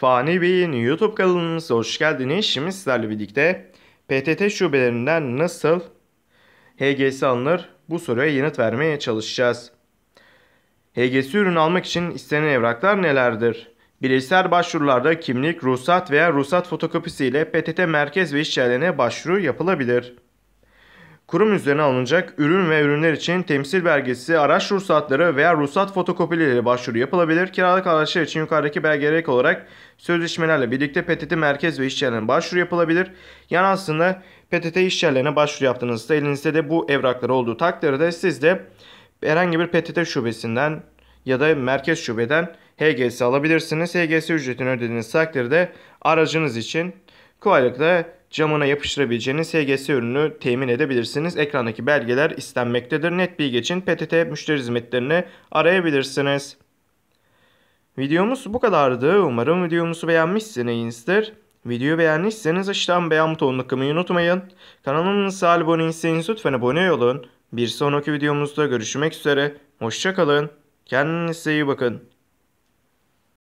Fani Bey'in YouTube kanalımıza hoş geldiniz. Şimdi sizlerle birlikte PTT şubelerinden nasıl HGS alınır bu soruya yanıt vermeye çalışacağız. HGS ürünü almak için istenen evraklar nelerdir? Bireysel başvurularda kimlik, ruhsat veya ruhsat fotokopisi ile PTT merkez ve iş başvuru yapılabilir kurum üzerine alınacak ürün ve ürünler için temsil belgesi, araç ruhsatları veya ruhsat fotokopileri başvuru yapılabilir. Kiralık araçlar için yukarıdaki belgelere ek olarak sözleşmelerle birlikte PTT merkez ve işyerlerine başvuru yapılabilir. Yani aslında PTT işyerlerine başvuru yaptığınızda elinizde de bu evraklar olduğu takdirde siz de herhangi bir PTT şubesinden ya da merkez şubeden HGS alabilirsiniz. HGS ücretini ödediğiniz takdirde aracınız için kolaylıkla camına yapıştırabileceğiniz SGS ürünü temin edebilirsiniz. Ekrandaki belgeler istenmektedir. Net bilgi için PTT müşteri hizmetlerini arayabilirsiniz. Videomuz bu kadardı. Umarım videomuzu beğenmişsinizdir. Videoyu beğenmişseniz aşağıdan beğen butonuna tıklamayı unutmayın. Kanalımıza abone değilseniz lütfen abone olun. Bir sonraki videomuzda görüşmek üzere. Hoşçakalın. Kendinize iyi bakın.